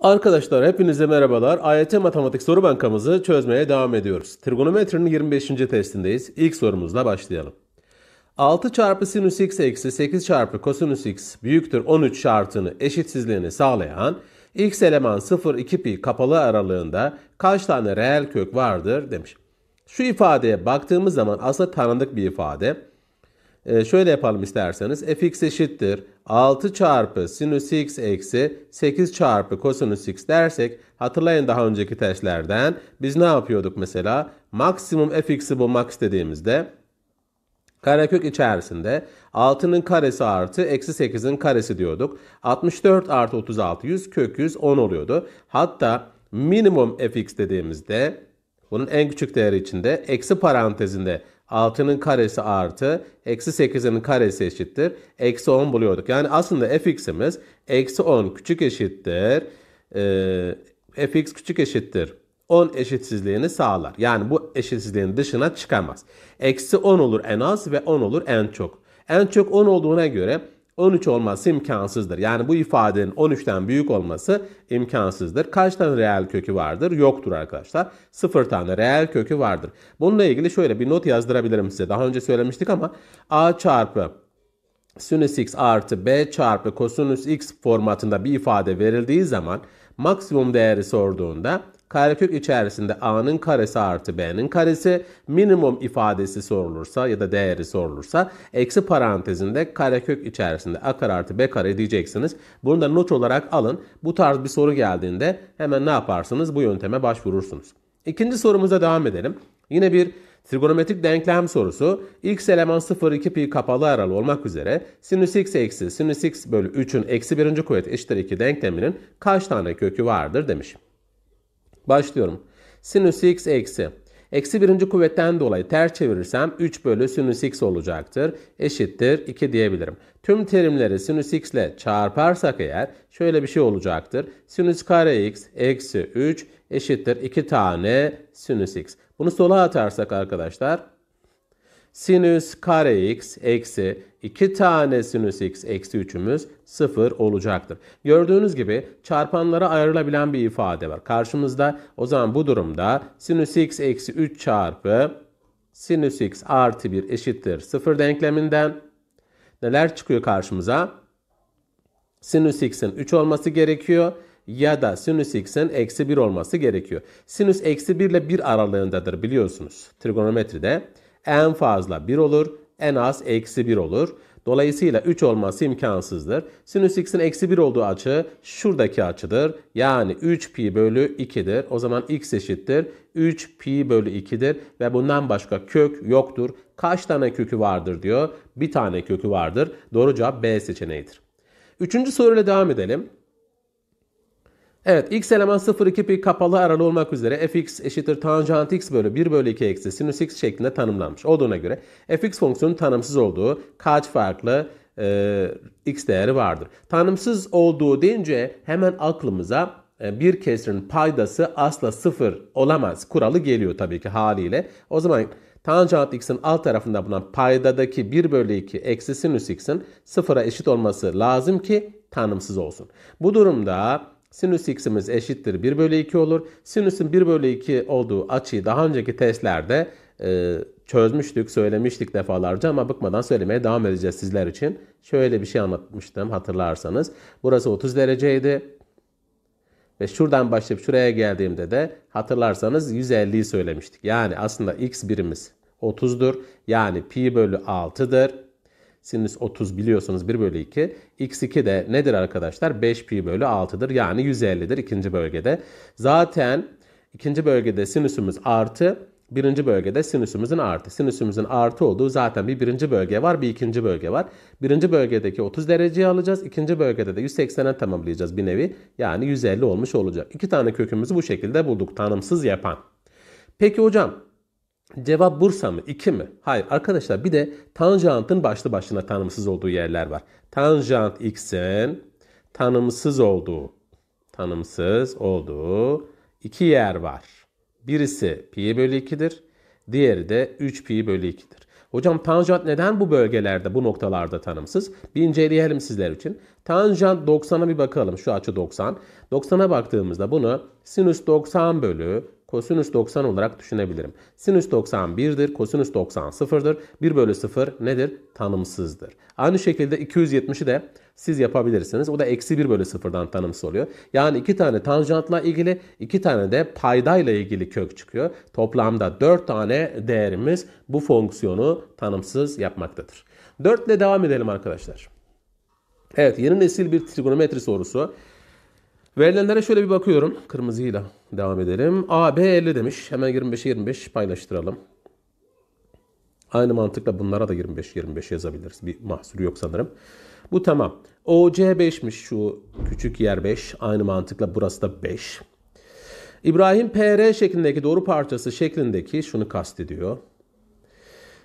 Arkadaşlar hepinize merhabalar. AYT Matematik Soru Bankamızı çözmeye devam ediyoruz. Trigonometrinin 25. testindeyiz. İlk sorumuzla başlayalım. 6 çarpı sinüs x eksi 8 çarpı kosinüs x büyüktür 13 şartını eşitsizliğini sağlayan x eleman 0 2 pi kapalı aralığında kaç tane reel kök vardır demiş. Şu ifadeye baktığımız zaman aslında tanıdık bir ifade. Ee, şöyle yapalım isterseniz. fx eşittir 6 çarpı sinüs x eksi 8 çarpı kosinüs x dersek hatırlayın daha önceki testlerden biz ne yapıyorduk mesela? Maksimum fx'i bulmak istediğimizde karekök içerisinde 6'nın karesi artı eksi 8'in karesi diyorduk. 64 artı 36 100 kök 100 10 oluyordu. Hatta minimum fx dediğimizde bunun en küçük değeri içinde eksi parantezinde 6'nın karesi artı eksi 8'in karesi eşittir. Eksi 10 buluyorduk. Yani aslında fx'imiz eksi 10 küçük eşittir. E, fx küçük eşittir 10 eşitsizliğini sağlar. Yani bu eşitsizliğin dışına çıkamaz. Eksi 10 olur en az ve 10 olur en çok. En çok 10 olduğuna göre 13 olması imkansızdır. Yani bu ifadenin 13'ten büyük olması imkansızdır. Kaç tane reel kökü vardır? Yoktur arkadaşlar. 0 tane reel kökü vardır. Bununla ilgili şöyle bir not yazdırabilirim size. Daha önce söylemiştik ama a çarpı sinüs x artı b çarpı kosinüs x formatında bir ifade verildiği zaman maksimum değeri sorduğunda karekök içerisinde a'nın karesi artı b'nin karesi minimum ifadesi sorulursa ya da değeri sorulursa eksi parantezinde karekök içerisinde a kare artı b kare diyeceksiniz. Bunu da not olarak alın. Bu tarz bir soru geldiğinde hemen ne yaparsınız? Bu yönteme başvurursunuz. İkinci sorumuza devam edelim. Yine bir Trigonometrik denklem sorusu x eleman 0 2 pi kapalı aralı olmak üzere sinüs x eksi sinüs x bölü 3'ün eksi birinci kuvvet eşittir 2 denkleminin kaç tane kökü vardır demişim. Başlıyorum. Sinüs x eksi. Eksi birinci kuvvetten dolayı ters çevirirsem 3 bölü sinüs x olacaktır. Eşittir 2 diyebilirim. Tüm terimleri sinüs x ile çarparsak eğer şöyle bir şey olacaktır. Sinüs kare x eksi 3 eşittir 2 tane sinüs x. Bunu sola atarsak arkadaşlar sinüs kare x eksi 2 tane sinüs x eksi 3'ümüz 0 olacaktır. Gördüğünüz gibi çarpanlara ayrılabilen bir ifade var. Karşımızda o zaman bu durumda sinüs x eksi 3 çarpı sinüs x artı 1 eşittir 0 denkleminden neler çıkıyor karşımıza? Sinüs x'in 3 olması gerekiyor ya da sinüs x'in eksi 1 olması gerekiyor. Sinüs eksi 1 ile 1 aralığındadır biliyorsunuz trigonometride. En fazla 1 olur, en az eksi 1 olur. Dolayısıyla 3 olması imkansızdır. Sinüs x'in eksi 1 olduğu açı şuradaki açıdır. Yani 3 pi bölü 2'dir. O zaman x eşittir. 3 pi bölü 2'dir ve bundan başka kök yoktur. Kaç tane kökü vardır diyor. Bir tane kökü vardır. Doğru cevap B seçeneğidir. Üçüncü soruyla devam edelim. Evet x eleman 0 2 pi kapalı aralı olmak üzere fx eşittir tanjant x bölü 1 bölü 2 eksi sinüs x şeklinde tanımlanmış olduğuna göre fx fonksiyonun tanımsız olduğu kaç farklı e, x değeri vardır. Tanımsız olduğu deyince hemen aklımıza e, bir kesrin paydası asla sıfır olamaz kuralı geliyor tabii ki haliyle. O zaman tanjant x'in alt tarafında bulunan paydadaki 1 bölü 2 eksi sinüs x'in sıfıra eşit olması lazım ki tanımsız olsun. Bu durumda Sinüs x'imiz eşittir 1 bölü 2 olur. Sinüsün 1 bölü 2 olduğu açıyı daha önceki testlerde e, çözmüştük, söylemiştik defalarca ama bıkmadan söylemeye devam edeceğiz sizler için. Şöyle bir şey anlatmıştım hatırlarsanız. Burası 30 dereceydi. Ve şuradan başlayıp şuraya geldiğimde de hatırlarsanız 150'yi söylemiştik. Yani aslında x birimiz 30'dur. Yani pi bölü 6'dır. Sinüs 30 biliyorsunuz 1 bölü 2. X2 de nedir arkadaşlar? 5 pi bölü 6'dır. Yani 150'dir ikinci bölgede. Zaten ikinci bölgede sinüsümüz artı. Birinci bölgede sinüsümüzün artı. Sinüsümüzün artı olduğu zaten bir birinci bölge var bir ikinci bölge var. Birinci bölgedeki 30 dereceyi alacağız. ikinci bölgede de 180'e tamamlayacağız bir nevi. Yani 150 olmuş olacak. İki tane kökümüzü bu şekilde bulduk tanımsız yapan. Peki hocam Cevap Bursa mı? İki mi? Hayır arkadaşlar bir de tanjantın başlı başına tanımsız olduğu yerler var. Tanjant x'in tanımsız olduğu, tanımsız olduğu iki yer var. Birisi pi bölü 2'dir. Diğeri de 3 pi bölü 2'dir. Hocam tanjant neden bu bölgelerde, bu noktalarda tanımsız? Bir inceleyelim sizler için. Tanjant 90'a bir bakalım. Şu açı 90. 90'a baktığımızda bunu sinüs 90 bölü kosinüs 90 olarak düşünebilirim. Sinüs 91'dir, 1'dir, kosinüs 90 0'dır. 1 bölü 0 nedir? Tanımsızdır. Aynı şekilde 270'i de siz yapabilirsiniz. O da eksi 1 bölü 0'dan tanımsız oluyor. Yani iki tane tanjantla ilgili, iki tane de paydayla ilgili kök çıkıyor. Toplamda 4 tane değerimiz bu fonksiyonu tanımsız yapmaktadır. 4 ile devam edelim arkadaşlar. Evet yeni nesil bir trigonometri sorusu. Verilenlere şöyle bir bakıyorum. Kırmızıyla devam edelim. A, 50 demiş. Hemen 25'e 25 paylaştıralım. Aynı mantıkla bunlara da 25-25 yazabiliriz. Bir mahsuru yok sanırım. Bu tamam. OC 5'miş şu küçük yer 5. Aynı mantıkla burası da 5. İbrahim PR şeklindeki doğru parçası şeklindeki şunu kastediyor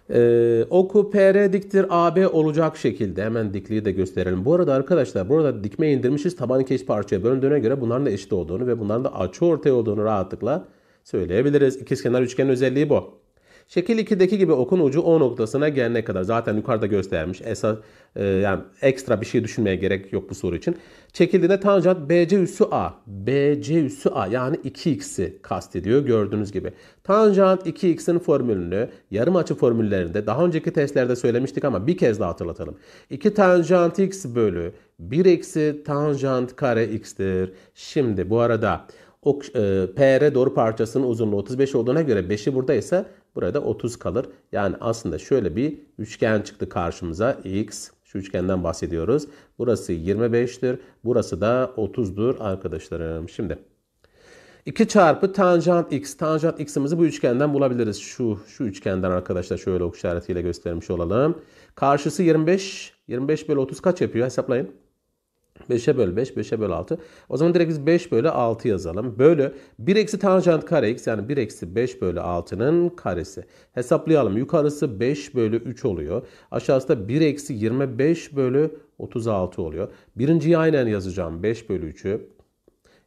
e, oku PR diktir AB olacak şekilde hemen dikliği de gösterelim. Bu arada arkadaşlar burada dikme indirmişiz tabanı kes eş parçaya bölündüğüne göre bunların da eşit olduğunu ve bunların da açı ortaya olduğunu rahatlıkla söyleyebiliriz. İkizkenar üçgen özelliği bu. Şekil 2'deki gibi okun ucu O noktasına gelene kadar zaten yukarıda göstermiş. Esas e, yani ekstra bir şey düşünmeye gerek yok bu soru için. Çekildiğinde tanjant BC üssü A. BC üssü A yani 2x'i kastediyor gördüğünüz gibi. Tanjant 2x'in formülünü yarım açı formüllerinde daha önceki testlerde söylemiştik ama bir kez daha hatırlatalım. 2 tanjant x bölü 1 eksi tanjant kare x'tir. Şimdi bu arada ok, e, PR doğru parçasının uzunluğu 35 olduğuna göre 5'i ise. Burada 30 kalır. Yani aslında şöyle bir üçgen çıktı karşımıza. X şu üçgenden bahsediyoruz. Burası 25'tir. Burası da 30'dur arkadaşlarım. Şimdi 2 çarpı tanjant x. Tanjant x'imizi bu üçgenden bulabiliriz. Şu şu üçgenden arkadaşlar şöyle ok işaretiyle göstermiş olalım. Karşısı 25. 25 bölü 30 kaç yapıyor? Hesaplayın. 5'e böl 5, 5'e böl 6. O zaman direkt biz 5 bölü 6 yazalım. Bölü 1 eksi tanjant kare x yani 1 eksi 5 bölü 6'nın karesi. Hesaplayalım. Yukarısı 5 bölü 3 oluyor. Aşağısı da 1 eksi 25 bölü 36 oluyor. Birinciyi aynen yazacağım. 5 bölü 3'ü.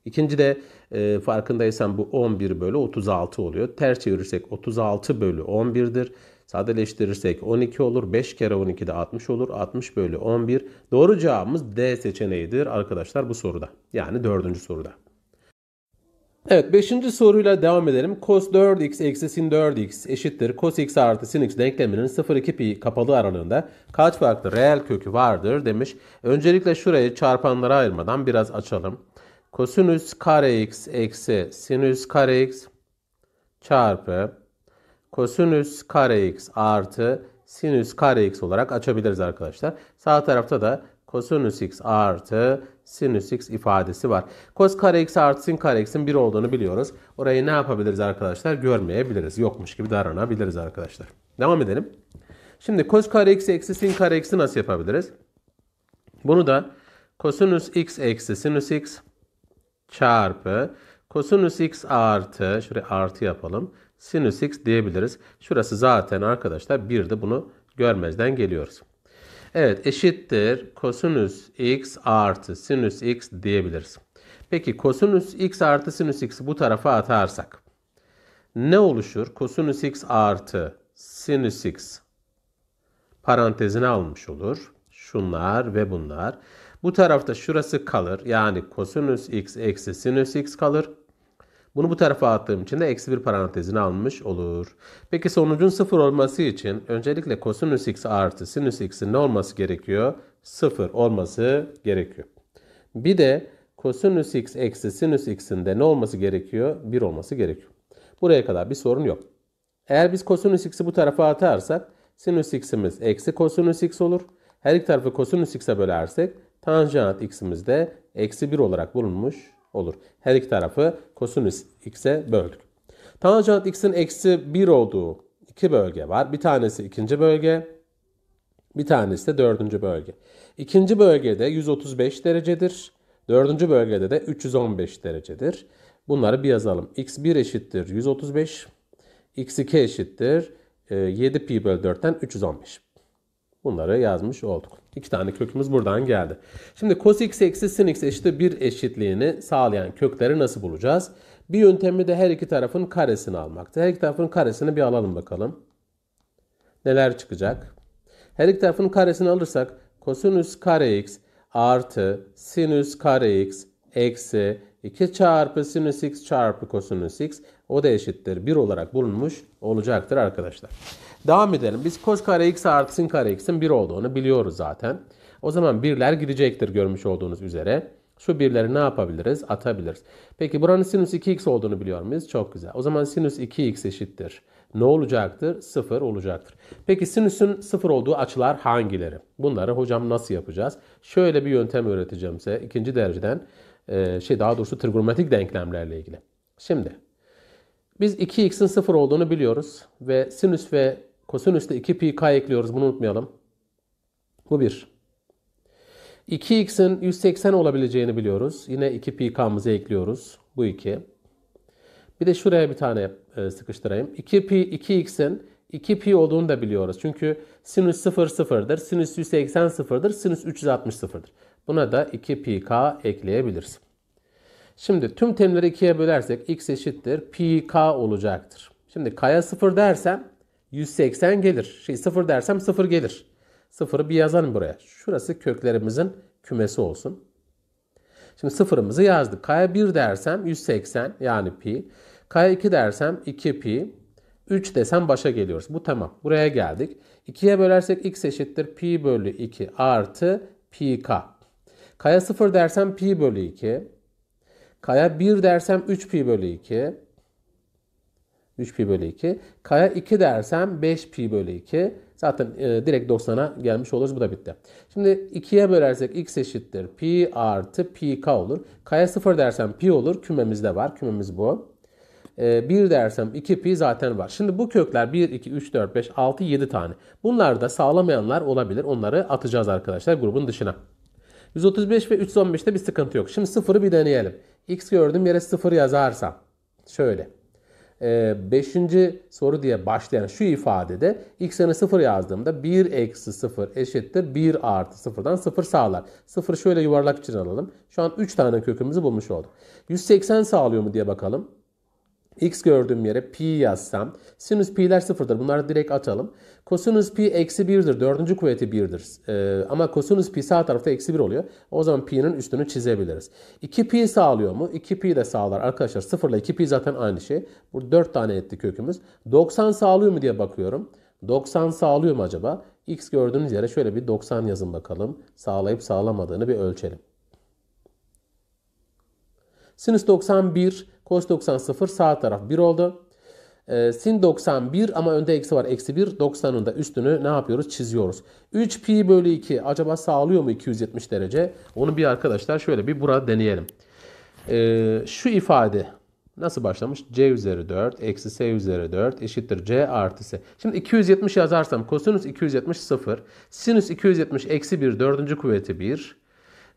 İkinci de e, farkındaysan bu 11 bölü 36 oluyor. Ters çevirirsek 36 bölü 11'dir. Sadeleştirirsek 12 olur. 5 kere 12 de 60 olur. 60 bölü 11. Doğru cevabımız D seçeneğidir arkadaşlar bu soruda. Yani dördüncü soruda. Evet 5. soruyla devam edelim. Cos 4x eksi sin 4x eşittir. Cos x artı sin x denkleminin 0-2 pi kapalı aralığında kaç farklı reel kökü vardır demiş. Öncelikle şurayı çarpanlara ayırmadan biraz açalım. Kosinüs kare x eksi sinüs kare x çarpı kosinüs kare x artı sinüs kare x olarak açabiliriz arkadaşlar. Sağ tarafta da kosinüs x artı sinüs x ifadesi var. Kos kare x artı sin kare x'in 1 olduğunu biliyoruz. Orayı ne yapabiliriz arkadaşlar? Görmeyebiliriz. Yokmuş gibi davranabiliriz arkadaşlar. Devam edelim. Şimdi kos kare x eksi sin kare x'i nasıl yapabiliriz? Bunu da kosinüs x eksi sinüs x çarpı kosinüs x artı şuraya artı yapalım sinüs x diyebiliriz. Şurası zaten arkadaşlar de Bunu görmezden geliyoruz. Evet eşittir kosinüs x artı sinüs x diyebiliriz. Peki kosinüs x artı sinüs x'i bu tarafa atarsak ne oluşur? Kosinüs x artı sinüs x parantezine almış olur. Şunlar ve bunlar. Bu tarafta şurası kalır. Yani kosinüs x eksi sinüs x kalır. Bunu bu tarafa attığım için de eksi 1 parantezine almış olur. Peki sonucun 0 olması için öncelikle kosinüs x artı sinüs x'in ne olması gerekiyor? 0 olması gerekiyor. Bir de kosinüs x eksi sinüs x'in de ne olması gerekiyor? 1 olması gerekiyor. Buraya kadar bir sorun yok. Eğer biz kosinüs x'i bu tarafa atarsak sinüs x'imiz eksi kosinüs x olur. Her iki tarafı kosinüs x'e bölersek tanjant x'imiz de eksi 1 olarak bulunmuş olur. Her iki tarafı kosinüs x'e böldük. Tanjant x'in eksi 1 olduğu iki bölge var. Bir tanesi ikinci bölge, bir tanesi de dördüncü bölge. İkinci bölgede 135 derecedir. Dördüncü bölgede de 315 derecedir. Bunları bir yazalım. x1 eşittir 135. x2 eşittir 7 e, pi bölü 4'ten 315. Bunları yazmış olduk. İki tane kökümüz buradan geldi. Şimdi cos x eksi sin x eşittir 1 eşitliğini sağlayan kökleri nasıl bulacağız? Bir yöntemi de her iki tarafın karesini almakta. Her iki tarafın karesini bir alalım bakalım. Neler çıkacak? Her iki tarafın karesini alırsak kosinüs kare x artı sinüs kare x eksi 2 çarpı sinüs x çarpı kosinüs x o da eşittir 1 olarak bulunmuş olacaktır arkadaşlar. Devam edelim. Biz kos kare x artı sin kare x'in 1 olduğunu biliyoruz zaten. O zaman birler gidecektir görmüş olduğunuz üzere. Şu birleri ne yapabiliriz? Atabiliriz. Peki buranın sinüs 2x olduğunu biliyor muyuz? Çok güzel. O zaman sinüs 2x eşittir. Ne olacaktır? 0 olacaktır. Peki sinüsün 0 olduğu açılar hangileri? Bunları hocam nasıl yapacağız? Şöyle bir yöntem öğreteceğim size. ikinci dereceden e, şey daha doğrusu trigonometrik denklemlerle ilgili. Şimdi biz 2x'in 0 olduğunu biliyoruz ve sinüs ve Kosinüste 2 pi k ekliyoruz. Bunu unutmayalım. Bu 1. 2x'in 180 olabileceğini biliyoruz. Yine 2 pi k'mızı ekliyoruz. Bu 2. Bir de şuraya bir tane e, sıkıştırayım. 2 pi 2x'in 2 pi olduğunu da biliyoruz. Çünkü sinüs 0 0'dır, Sinüs 180 0'dır, Sinüs 360 0'dır. Buna da 2 pi k ekleyebiliriz. Şimdi tüm terimleri 2'ye bölersek x eşittir pi k olacaktır. Şimdi k'ya 0 dersem 180 gelir. Şey 0 dersem 0 gelir. 0'ı bir yazalım buraya. Şurası köklerimizin kümesi olsun. Şimdi sıfırımızı yazdık. K'ya 1 dersem 180 yani pi. K'ya 2 dersem 2 pi. 3 desem başa geliyoruz. Bu tamam. Buraya geldik. 2'ye bölersek x eşittir pi bölü 2 artı pi k. K'ya 0 dersem pi bölü 2. K'ya 1 dersem 3 pi bölü 2. 3 pi bölü 2. Kaya 2 dersem 5 pi bölü 2. Zaten e, direkt 90'a gelmiş oluruz. Bu da bitti. Şimdi 2'ye bölersek x eşittir. Pi artı pi k olur. Kaya 0 dersem pi olur. Kümemizde var. Kümemiz bu. E, 1 dersem 2 pi zaten var. Şimdi bu kökler 1, 2, 3, 4, 5, 6, 7 tane. Bunlar da sağlamayanlar olabilir. Onları atacağız arkadaşlar grubun dışına. 135 ve 315'te bir sıkıntı yok. Şimdi 0'ı bir deneyelim. X gördüm yere 0 yazarsam. Şöyle. 5. Ee, soru diye başlayan şu ifadede x'e 0 yazdığımda 1 eksi 0 eşittir 1 artı 0'dan 0 sağlar. 0 şöyle yuvarlak için alalım. Şu an 3 tane kökümüzü bulmuş olduk. 180 sağlıyor mu diye bakalım x gördüğüm yere pi yazsam sinüs pi'ler sıfırdır. Bunları direkt atalım. Kosinüs pi eksi 1'dir. Dördüncü kuvveti 1'dir. Ee, ama kosinüs pi sağ tarafta eksi 1 oluyor. O zaman pi'nin üstünü çizebiliriz. 2 pi sağlıyor mu? 2 pi de sağlar. Arkadaşlar sıfırla ile 2 pi zaten aynı şey. Bu 4 tane etti kökümüz. 90 sağlıyor mu diye bakıyorum. 90 sağlıyor mu acaba? X gördüğünüz yere şöyle bir 90 yazın bakalım. Sağlayıp sağlamadığını bir ölçelim. Sinüs 91 Cos 90 0 sağ taraf 1 oldu. E, sin 91 ama önde eksi var. Eksi 1 90'ın da üstünü ne yapıyoruz? Çiziyoruz. 3 pi bölü 2 acaba sağlıyor mu 270 derece? Onu bir arkadaşlar şöyle bir burada deneyelim. E, şu ifade nasıl başlamış? c üzeri 4 eksi s üzeri 4 eşittir c artı s. Şimdi 270 yazarsam kosinüs 270 0. Sinüs 270 eksi 1 dördüncü kuvveti 1.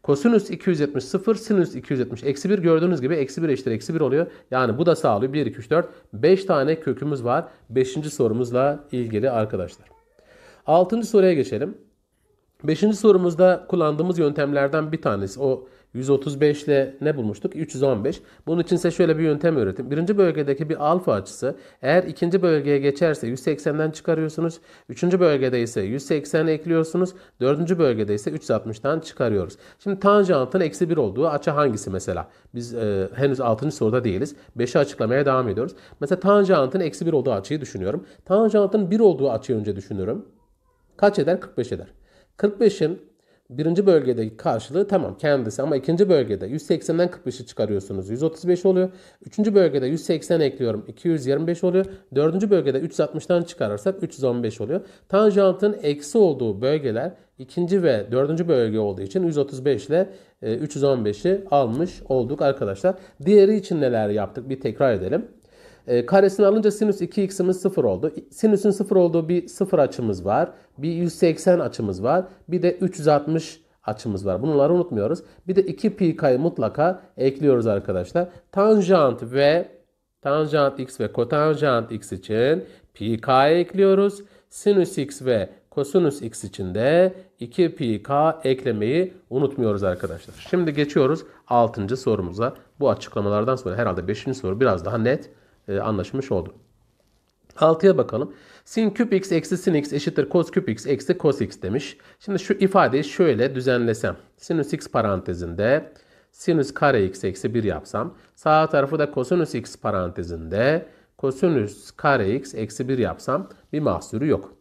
Kosinüs 270 0, sinüs 270 eksi 1 gördüğünüz gibi eksi 1 eşittir eksi 1 oluyor. Yani bu da sağlıyor. 1, 2, 3, 4, 5 tane kökümüz var. 5. sorumuzla ilgili arkadaşlar. 6. soruya geçelim. 5. sorumuzda kullandığımız yöntemlerden bir tanesi o 135 ile ne bulmuştuk? 315. Bunun için size şöyle bir yöntem öğretim. Birinci bölgedeki bir alfa açısı eğer ikinci bölgeye geçerse 180'den çıkarıyorsunuz. Üçüncü bölgede ise 180 ekliyorsunuz. Dördüncü bölgede ise 360'dan çıkarıyoruz. Şimdi tanjantın eksi 1 olduğu açı hangisi mesela? Biz e, henüz 6. soruda değiliz. 5'i açıklamaya devam ediyoruz. Mesela tanjantın eksi 1 olduğu açıyı düşünüyorum. Tanjantın 1 olduğu açıyı önce düşünüyorum. Kaç eder? 45 eder. 45'in birinci bölgedeki karşılığı tamam kendisi ama ikinci bölgede 180'den 45'i çıkarıyorsunuz 135 oluyor. Üçüncü bölgede 180 ekliyorum 225 oluyor. Dördüncü bölgede 360'tan çıkarırsak 315 oluyor. Tanjantın eksi olduğu bölgeler ikinci ve dördüncü bölge olduğu için 135 ile 315'i e, almış olduk arkadaşlar. Diğeri için neler yaptık bir tekrar edelim. E, karesini alınca sinüs 2x'imiz 0 oldu. Sinüsün 0 olduğu bir 0 açımız var. Bir 180 açımız var. Bir de 360 açımız var. Bunları unutmuyoruz. Bir de 2 pi k'yı mutlaka ekliyoruz arkadaşlar. Tanjant ve tanjant x ve kotanjant x için pi k'ya ekliyoruz. Sinüs x ve kosinüs x için de 2 pi k eklemeyi unutmuyoruz arkadaşlar. Şimdi geçiyoruz 6. sorumuza. Bu açıklamalardan sonra herhalde 5. soru biraz daha net e, anlaşmış oldu. 6'ya bakalım. Sin küp x eksi sin x eşittir cos küp x eksi cos x demiş. Şimdi şu ifadeyi şöyle düzenlesem. Sinüs x parantezinde sinüs kare x eksi 1 yapsam. Sağ tarafı da kosinüs x parantezinde kosinüs kare x eksi 1 yapsam bir mahsuru yok.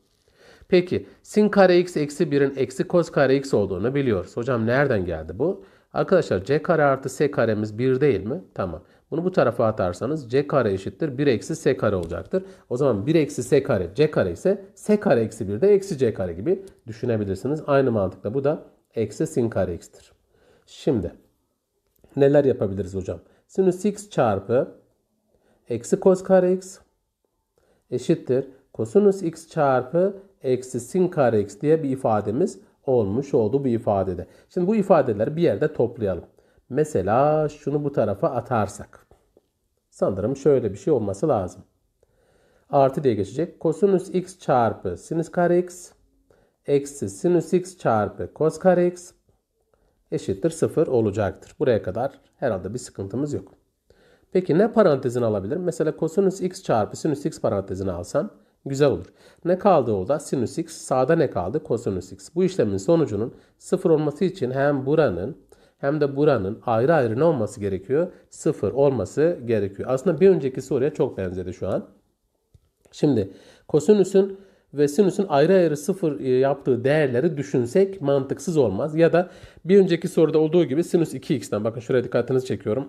Peki sin kare x eksi 1'in eksi cos kare x olduğunu biliyoruz. Hocam nereden geldi bu? Arkadaşlar c kare artı s karemiz 1 değil mi? Tamam. Bunu bu tarafa atarsanız c kare eşittir 1 eksi s kare olacaktır. O zaman 1 eksi s kare c kare ise s kare eksi 1 de eksi c kare gibi düşünebilirsiniz. Aynı mantıkla bu da eksi sin kare x'tir. Şimdi neler yapabiliriz hocam? Sinüs x çarpı eksi kos kare x eşittir. Kosinüs x çarpı eksi sin kare x diye bir ifademiz olmuş oldu bu ifadede. Şimdi bu ifadeleri bir yerde toplayalım. Mesela şunu bu tarafa atarsak. Sanırım şöyle bir şey olması lazım. Artı diye geçecek. Kosinüs x çarpı sinüs kare x eksi sinüs x çarpı kos kare x eşittir 0 olacaktır. Buraya kadar herhalde bir sıkıntımız yok. Peki ne parantezini alabilirim? Mesela kosinüs x çarpı sinüs x parantezini alsam güzel olur. Ne kaldı o da? Sinüs x. Sağda ne kaldı? Kosinüs x. Bu işlemin sonucunun 0 olması için hem buranın hem de buranın ayrı ayrı ne olması gerekiyor? Sıfır olması gerekiyor. Aslında bir önceki soruya çok benzedi şu an. Şimdi kosinüsün ve sinüsün ayrı ayrı sıfır e, yaptığı değerleri düşünsek mantıksız olmaz. Ya da bir önceki soruda olduğu gibi sinüs 2x'ten bakın şuraya dikkatinizi çekiyorum.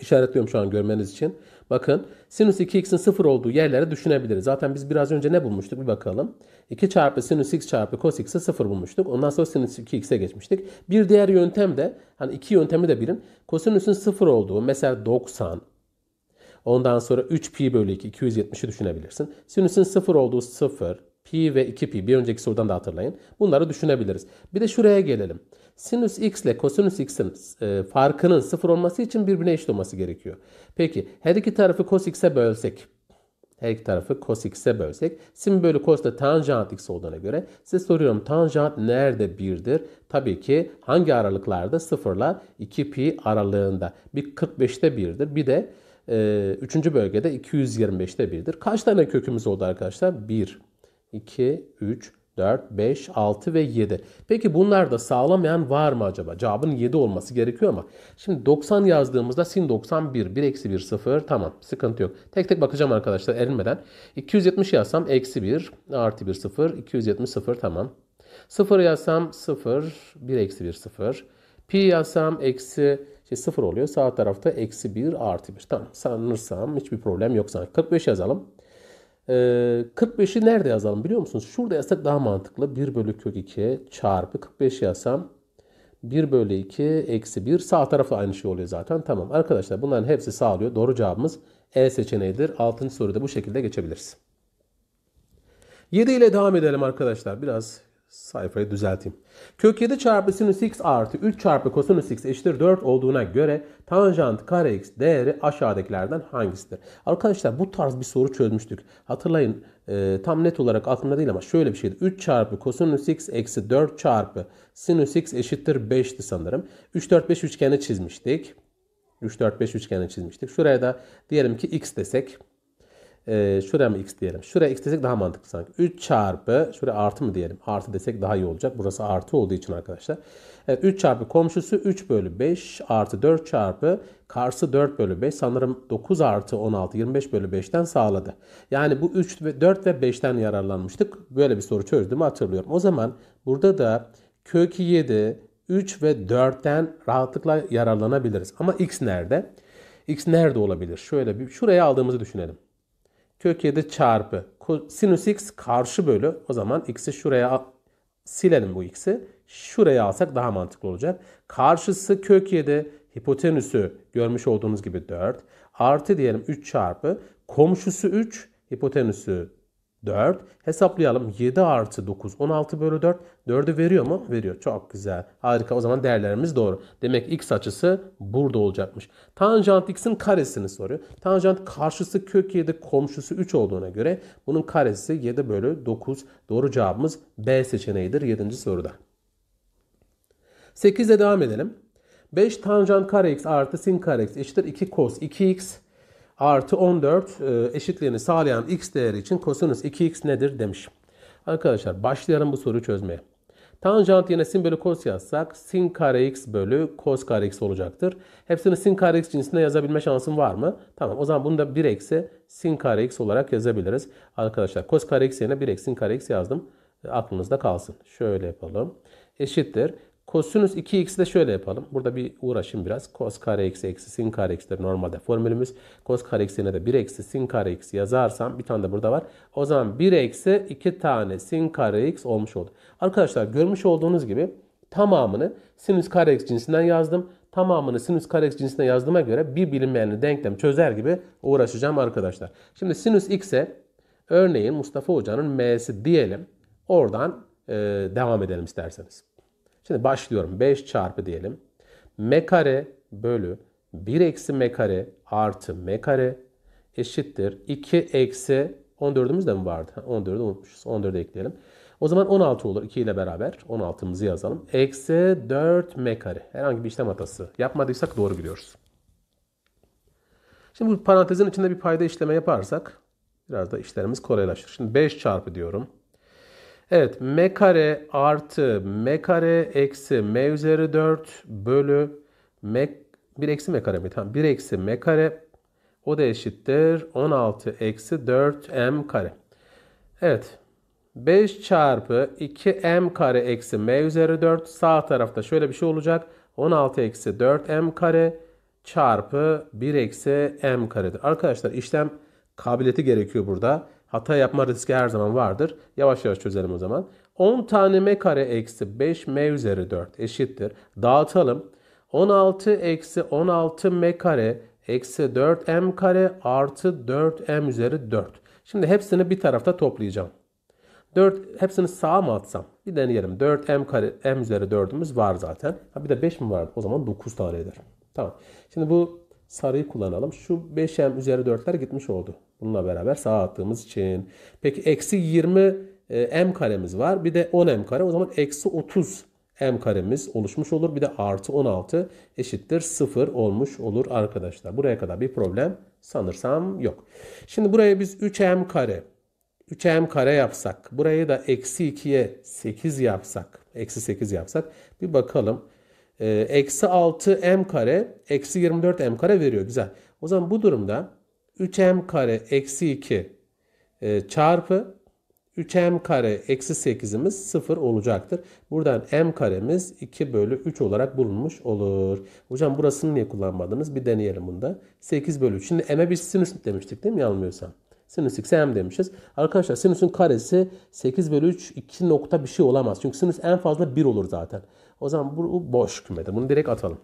İşaretliyorum şu an görmeniz için. Bakın sinüs 2x'in 0 olduğu yerlere düşünebiliriz. Zaten biz biraz önce ne bulmuştuk bir bakalım. 2 çarpı sinüs x çarpı cos x'e 0 bulmuştuk. Ondan sonra sinüs 2x'e geçmiştik. Bir diğer yöntem de hani iki yöntemi de bilin. Kosinüsün 0 olduğu mesela 90 Ondan sonra 3 pi bölü 2 270'i düşünebilirsin. Sinüsün 0 olduğu 0 pi ve 2 pi bir önceki sorudan da hatırlayın. Bunları düşünebiliriz. Bir de şuraya gelelim sinüs x ile kosinüs x'in e, farkının sıfır olması için birbirine eşit olması gerekiyor. Peki her iki tarafı cos x'e bölsek her iki tarafı cos x'e bölsek sin bölü cos da tanjant x olduğuna göre size soruyorum tanjant nerede birdir? Tabii ki hangi aralıklarda? Sıfırla 2 pi aralığında. Bir 45'te birdir. Bir de e, 3. bölgede 225'te birdir. Kaç tane kökümüz oldu arkadaşlar? 1, 2, 3, 4, 5, 6 ve 7. Peki bunlarda sağlamayan var mı acaba? Cevabın 7 olması gerekiyor ama. Şimdi 90 yazdığımızda sin 91. 1 eksi 1 0 tamam sıkıntı yok. Tek tek bakacağım arkadaşlar erinmeden. 270 yazsam eksi 1 artı 1 0. 270 0 tamam. 0 yazsam 0. 1 eksi 1 0. Pi yazsam eksi şey 0 oluyor. Sağ tarafta eksi 1 artı 1. Tamam sanırsam hiçbir problem yok 45 yazalım. 45'i ee, nerede yazalım biliyor musunuz? Şurada yazsak daha mantıklı. 1 bölü kök 2 çarpı 45 yazsam 1 bölü 2 eksi 1 sağ tarafta aynı şey oluyor zaten. Tamam arkadaşlar bunların hepsi sağlıyor. Doğru cevabımız E seçeneğidir. 6. soruda bu şekilde geçebiliriz. 7 ile devam edelim arkadaşlar. Biraz sayfayı düzelteyim. Kök 7 çarpı sinüs x artı 3 çarpı kosinüs x eşittir 4 olduğuna göre tanjant kare x değeri aşağıdakilerden hangisidir? Arkadaşlar bu tarz bir soru çözmüştük. Hatırlayın e, tam net olarak aklımda değil ama şöyle bir şeydi. 3 çarpı kosinüs x eksi 4 çarpı sinüs x eşittir 5'ti sanırım. 3, 4, 5 üçgeni çizmiştik. 3, 4, 5 üçgeni çizmiştik. Şuraya da diyelim ki x desek e, şuraya mı x diyelim. Şuraya x desek daha mantıklı sanki. 3 çarpı şuraya artı mı diyelim. Artı desek daha iyi olacak. Burası artı olduğu için arkadaşlar. Evet, 3 çarpı komşusu 3 bölü 5 artı 4 çarpı karşı 4 bölü 5 sanırım 9 artı 16 25 bölü 5'ten sağladı. Yani bu 3 ve 4 ve 5'ten yararlanmıştık. Böyle bir soru çözdüğümü hatırlıyorum. O zaman burada da kök 7 3 ve 4'ten rahatlıkla yararlanabiliriz. Ama x nerede? X nerede olabilir? Şöyle bir şuraya aldığımızı düşünelim kök 7 çarpı sinüs x karşı bölü. O zaman x'i şuraya silelim bu x'i. Şuraya alsak daha mantıklı olacak. Karşısı kök 7 hipotenüsü görmüş olduğunuz gibi 4 artı diyelim 3 çarpı komşusu 3 hipotenüsü 4. Hesaplayalım. 7 artı 9 16 bölü 4. 4'ü veriyor mu? Veriyor. Çok güzel. Harika. O zaman değerlerimiz doğru. Demek x açısı burada olacakmış. Tanjant x'in karesini soruyor. Tanjant karşısı kök 7 komşusu 3 olduğuna göre bunun karesi 7 bölü 9. Doğru cevabımız B seçeneğidir 7. soruda. 8'e devam edelim. 5 tanjant kare x artı sin kare x eşittir 2 cos 2x artı 14 e, eşitliğini sağlayan x değeri için kosinüs 2x nedir demiş. Arkadaşlar başlayalım bu soruyu çözmeye. Tanjant yine sin bölü kos yazsak sin kare x bölü kos kare x olacaktır. Hepsini sin kare x cinsinde yazabilme şansım var mı? Tamam o zaman bunu da 1 eksi sin kare x olarak yazabiliriz. Arkadaşlar kos kare x yerine 1 eksi sin kare x yazdım. E, aklınızda kalsın. Şöyle yapalım. Eşittir. Kosinüs 2x'i de şöyle yapalım. Burada bir uğraşın biraz. Kos kare eksi eksi sin kare eksidir normalde formülümüz. Kos kare eksiğine de 1 eksi sin kare eksi yazarsam bir tane de burada var. O zaman 1 eksi 2 tane sin kare x olmuş oldu. Arkadaşlar görmüş olduğunuz gibi tamamını sinüs kare x cinsinden yazdım. Tamamını sinüs kare x cinsinden yazdığıma göre bir bilinmeyenli denklem çözer gibi uğraşacağım arkadaşlar. Şimdi sinüs x'e örneğin Mustafa Hoca'nın m'si diyelim. Oradan e, devam edelim isterseniz. Şimdi başlıyorum. 5 çarpı diyelim. M kare bölü 1 eksi M kare artı M kare eşittir. 2 eksi 14'ümüz de mi vardı? 14'ü unutmuşuz. 14'ü ekleyelim. O zaman 16 olur 2 ile beraber. 16'mızı yazalım. Eksi 4 m kare. Herhangi bir işlem hatası. Yapmadıysak doğru biliyoruz. Şimdi bu parantezin içinde bir payda işleme yaparsak biraz da işlerimiz kolaylaşır. Şimdi 5 çarpı diyorum. Evet m kare artı m kare eksi m üzeri 4 bölü m 1 eksi m kare mi? Tamam bir eksi m kare o da eşittir 16 eksi 4 m kare. Evet 5 çarpı 2 m kare eksi m üzeri 4 sağ tarafta şöyle bir şey olacak. 16 eksi 4 m kare çarpı 1 eksi m karedir. Arkadaşlar işlem kabiliyeti gerekiyor burada. Hata yapma riski her zaman vardır. Yavaş yavaş çözelim o zaman. 10 tane m kare eksi 5 m üzeri 4 eşittir. Dağıtalım. 16 eksi 16 m kare eksi 4m kare artı 4m üzeri 4. Şimdi hepsini bir tarafta toplayacağım. 4 hepsini sağa mı atsam? Bir deneyelim. 4m kare m üzeri 4'ümüz var zaten. Ha bir de 5 mi vardı? O zaman 9 tane eder. Tamam. Şimdi bu sarıyı kullanalım. Şu 5m üzeri 4'ler gitmiş oldu. Bununla beraber sağa attığımız için. Peki eksi 20 e, m karemiz var. Bir de 10 m kare. O zaman eksi 30 m karemiz oluşmuş olur. Bir de artı 16 eşittir 0 olmuş olur arkadaşlar. Buraya kadar bir problem sanırsam yok. Şimdi buraya biz 3m kare 3m kare yapsak. Burayı da eksi 2'ye 8 yapsak. Eksi 8 yapsak. Bir bakalım. E, eksi 6m kare eksi 24m kare veriyor. Güzel. O zaman bu durumda 3m kare eksi 2 e, çarpı 3m kare eksi 8'imiz 0 olacaktır. Buradan m karemiz 2 bölü 3 olarak bulunmuş olur. Hocam burasını niye kullanmadınız? Bir deneyelim bunda. 8 bölü 3. Şimdi m'e bir sinüs demiştik değil mi? Yanılmıyorsam. Sinüs x m demişiz. Arkadaşlar sinüsün karesi 8 bölü 3 2 nokta bir şey olamaz. Çünkü sinüs en fazla 1 olur zaten. O zaman bu boş kümede. Bunu direkt atalım.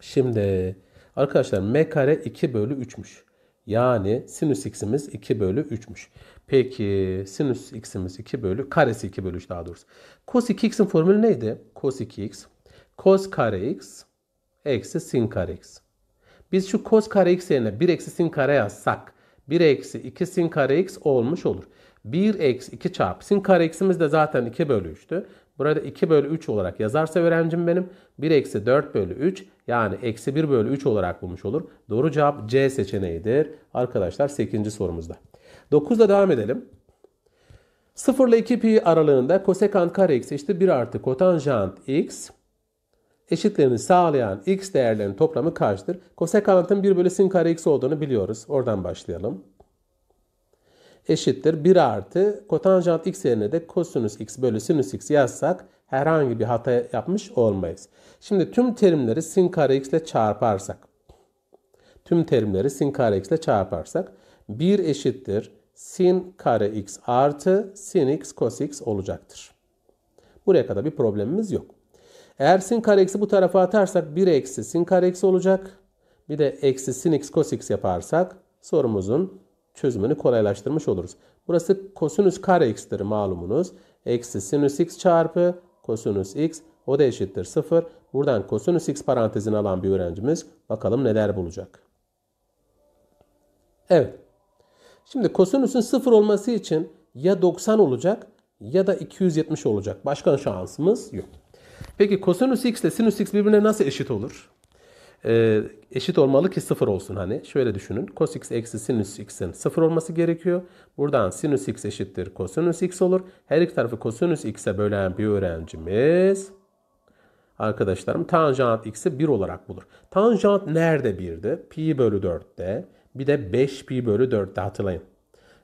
Şimdi arkadaşlar m kare 2 bölü 3'müş. Yani sinüs x'imiz 2 bölü 3'müş. Peki sinüs x'imiz 2 bölü karesi 2 bölü 3 daha doğrusu. Cos 2x'in formülü neydi? Cos 2x. Cos kare x eksi sin kare x. Biz şu cos kare x yerine 1 eksi sin kare yazsak 1 eksi 2 sin kare x olmuş olur. 1 eksi 2 çarpı sin kare x'imiz de zaten 2 bölü 3'tü. Burada 2 bölü 3 olarak yazarsa öğrencim benim 1 eksi 4 bölü 3 yani eksi 1 bölü 3 olarak bulmuş olur. Doğru cevap C seçeneğidir. Arkadaşlar 8. sorumuzda. 9'da devam edelim. 0 ile 2 pi aralığında kosekant kare x eşittir 1 artı kotanjant x eşitlerini sağlayan x değerlerinin toplamı kaçtır? Kosekantın 1 bölü sin kare x olduğunu biliyoruz. Oradan başlayalım eşittir 1 artı kotanjant x yerine de kosinüs x bölü sinüs x yazsak herhangi bir hata yapmış olmayız. Şimdi tüm terimleri sin kare x ile çarparsak tüm terimleri sin kare x ile çarparsak 1 eşittir sin kare x artı sin x cos x olacaktır. Buraya kadar bir problemimiz yok. Eğer sin kare x'i bu tarafa atarsak 1 eksi sin kare x olacak. Bir de eksi sin x cos x yaparsak sorumuzun çözümünü kolaylaştırmış oluruz. Burası kosinüs kare x'tir malumunuz. Eksi sinüs x çarpı kosinüs x o da eşittir 0. Buradan kosinüs x parantezini alan bir öğrencimiz bakalım neler bulacak. Evet. Şimdi kosinüsün 0 olması için ya 90 olacak ya da 270 olacak. Başka şansımız yok. Peki kosinüs x ile sinüs x birbirine nasıl eşit olur? e, eşit olmalı ki sıfır olsun hani. Şöyle düşünün. Cos x eksi sinüs x'in sıfır olması gerekiyor. Buradan sinüs x eşittir kosinüs x olur. Her iki tarafı kosinüs x'e bölen bir öğrencimiz arkadaşlarım tanjant x'i 1 olarak bulur. Tanjant nerede 1'di? Pi bölü 4'te. Bir de 5 pi bölü 4'te hatırlayın.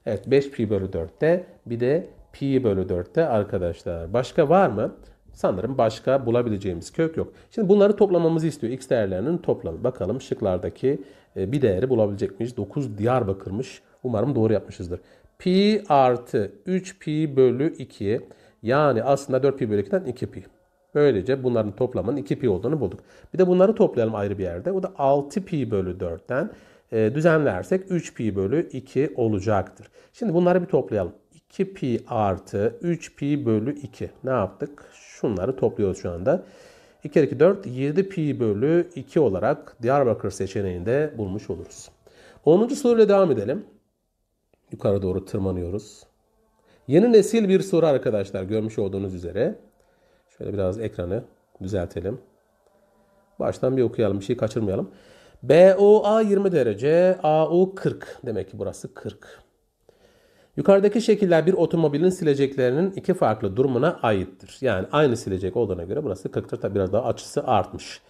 Evet 5 pi bölü 4'te bir de pi bölü 4'te arkadaşlar. Başka var mı? sanırım başka bulabileceğimiz kök yok. Şimdi bunları toplamamızı istiyor. X değerlerinin toplamı. Bakalım şıklardaki e, bir değeri bulabilecek miyiz? 9 Diyarbakır'mış. Umarım doğru yapmışızdır. Pi artı 3 pi bölü 2 yani aslında 4 pi bölü 2'den 2 pi. Böylece bunların toplamının 2 pi olduğunu bulduk. Bir de bunları toplayalım ayrı bir yerde. O da 6 pi bölü 4'ten e, düzenlersek 3 pi bölü 2 olacaktır. Şimdi bunları bir toplayalım. 2 pi artı 3 pi bölü 2. Ne yaptık? Şunları topluyoruz şu anda. 2 kere 2 4 7 pi bölü 2 olarak Diyarbakır seçeneğini de bulmuş oluruz. 10. soruyla devam edelim. Yukarı doğru tırmanıyoruz. Yeni nesil bir soru arkadaşlar görmüş olduğunuz üzere. Şöyle biraz ekranı düzeltelim. Baştan bir okuyalım bir şey kaçırmayalım. BOA 20 derece, AU 40. Demek ki burası 40. Yukarıdaki şekiller bir otomobilin sileceklerinin iki farklı durumuna aittir. Yani aynı silecek olduğuna göre burası 40'tır. Tabi biraz daha açısı artmış.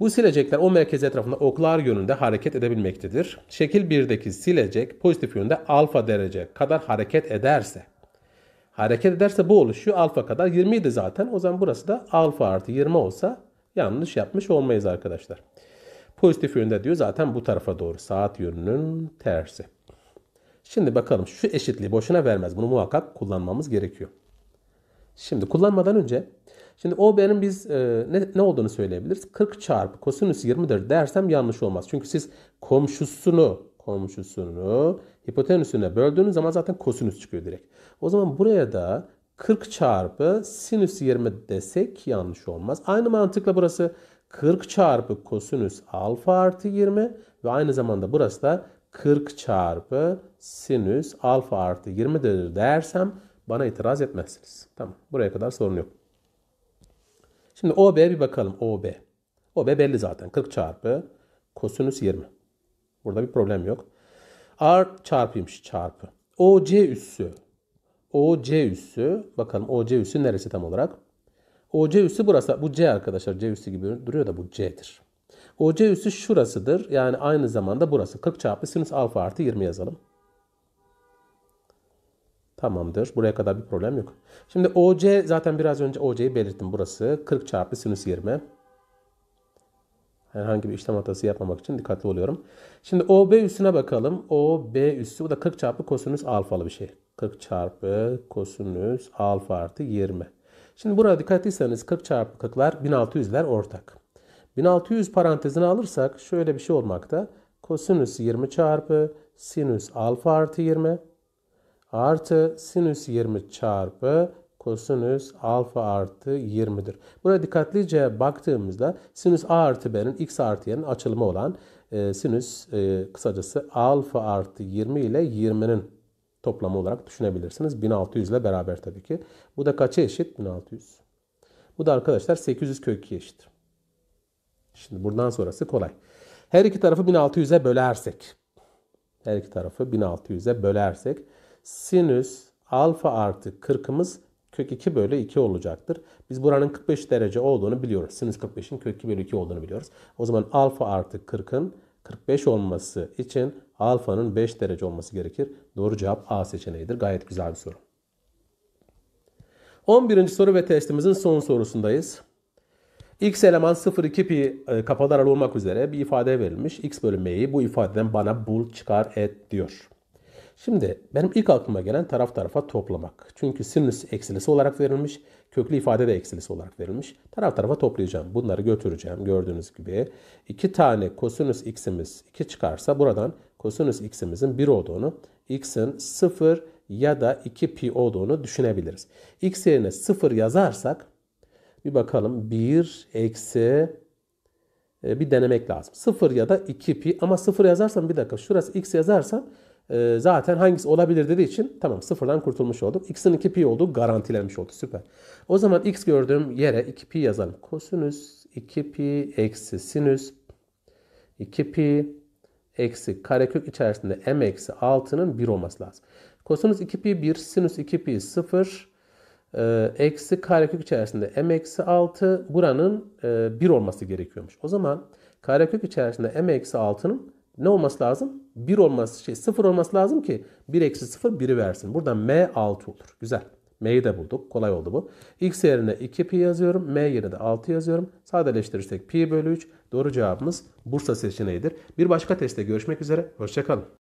Bu silecekler o merkez etrafında oklar yönünde hareket edebilmektedir. Şekil 1'deki silecek pozitif yönde alfa derece kadar hareket ederse. Hareket ederse bu oluşuyor alfa kadar 20 idi zaten. O zaman burası da alfa artı 20 olsa yanlış yapmış olmayız arkadaşlar. Pozitif yönde diyor zaten bu tarafa doğru saat yönünün tersi. Şimdi bakalım şu eşitliği boşuna vermez. Bunu muhakkak kullanmamız gerekiyor. Şimdi kullanmadan önce şimdi o benim biz e, ne, ne olduğunu söyleyebiliriz. 40 çarpı kosinüs 20'dir. dersem yanlış olmaz. Çünkü siz komşusunu komşusunu hipotenüsüne böldüğünüz zaman zaten kosinüs çıkıyor direkt. O zaman buraya da 40 çarpı sinüs 20 desek yanlış olmaz. Aynı mantıkla burası 40 çarpı kosinüs alfa artı 20 ve aynı zamanda burası da 40 çarpı sinüs alfa artı derece dersem bana itiraz etmezsiniz. Tamam. Buraya kadar sorun yok. Şimdi OB'ye bir bakalım. OB. OB belli zaten. 40 çarpı kosinüs 20. Burada bir problem yok. R çarpıymış çarpı. OC üssü. OC üssü. Bakalım OC üssü neresi tam olarak? OC üssü burası. Bu C arkadaşlar. C üssü gibi duruyor da bu C'dir. OC üssü şurasıdır. Yani aynı zamanda burası. 40 çarpı sinüs alfa artı 20 yazalım. Tamamdır. Buraya kadar bir problem yok. Şimdi OC zaten biraz önce OC'yi belirttim. Burası 40 çarpı sinüs 20. Herhangi bir işlem hatası yapmamak için dikkatli oluyorum. Şimdi OB üstüne bakalım. OB üstü bu da 40 çarpı kosinüs alfalı bir şey. 40 çarpı kosinüs alfa artı 20. Şimdi burada dikkatliyseniz 40 çarpı 40'lar 1600'ler ortak. 1600 parantezine alırsak şöyle bir şey olmakta. Kosinüs 20 çarpı sinüs alfa artı 20 artı sinüs 20 çarpı kosinüs alfa artı 20'dir. Buna dikkatlice baktığımızda sinüs a artı b'nin x artı y'nin açılımı olan e, sinüs e, kısacası alfa artı 20 ile 20'nin toplamı olarak düşünebilirsiniz. 1600 ile beraber tabii ki. Bu da kaça eşit? 1600. Bu da arkadaşlar 800 kök 2 eşittir. Şimdi buradan sonrası kolay. Her iki tarafı 1600'e bölersek. Her iki tarafı 1600'e bölersek sinüs alfa artı 40'ımız kök 2 bölü 2 olacaktır. Biz buranın 45 derece olduğunu biliyoruz. Sinüs 45'in kök 2 bölü 2 olduğunu biliyoruz. O zaman alfa artı 40'ın 45 olması için alfanın 5 derece olması gerekir. Doğru cevap A seçeneğidir. Gayet güzel bir soru. 11. soru ve testimizin son sorusundayız. X eleman 0,2 pi e, kapalı aralı olmak üzere bir ifade verilmiş. X bölü m'yi bu ifadeden bana bul çıkar et diyor. Şimdi benim ilk aklıma gelen taraf tarafa toplamak. Çünkü sinüs eksilisi olarak verilmiş. Köklü ifade de eksilisi olarak verilmiş. Taraf tarafa toplayacağım. Bunları götüreceğim gördüğünüz gibi. iki tane kosinüs x'imiz 2 çıkarsa buradan kosinüs x'imizin 1 olduğunu, x'in 0 ya da 2 pi olduğunu düşünebiliriz. x yerine 0 yazarsak bir bakalım 1 eksi e, bir denemek lazım. 0 ya da 2 pi ama 0 yazarsam bir dakika şurası x yazarsam ee, zaten hangisi olabilir dediği için tamam sıfırdan kurtulmuş olduk. X'in 2pi olduğu garantilenmiş oldu. Süper. O zaman X gördüğüm yere 2pi yazalım. Kosinüs 2pi eksi sinüs 2pi eksi karekök içerisinde m eksi 6'nın 1 olması lazım. Kosinüs 2pi 1, sinüs 2pi 0, e, eksi karekök içerisinde m eksi 6 buranın e, 1 olması gerekiyormuş. O zaman karekök içerisinde m eksi 6'nın ne olması lazım? 1 olması şey 0 olması lazım ki 1 eksi 0 1'i versin. Buradan m 6 olur. Güzel. M'yi de bulduk. Kolay oldu bu. X yerine 2 pi yazıyorum. M yerine de 6 yazıyorum. Sadeleştirirsek pi bölü 3. Doğru cevabımız Bursa seçeneğidir. Bir başka testte görüşmek üzere. Hoşçakalın.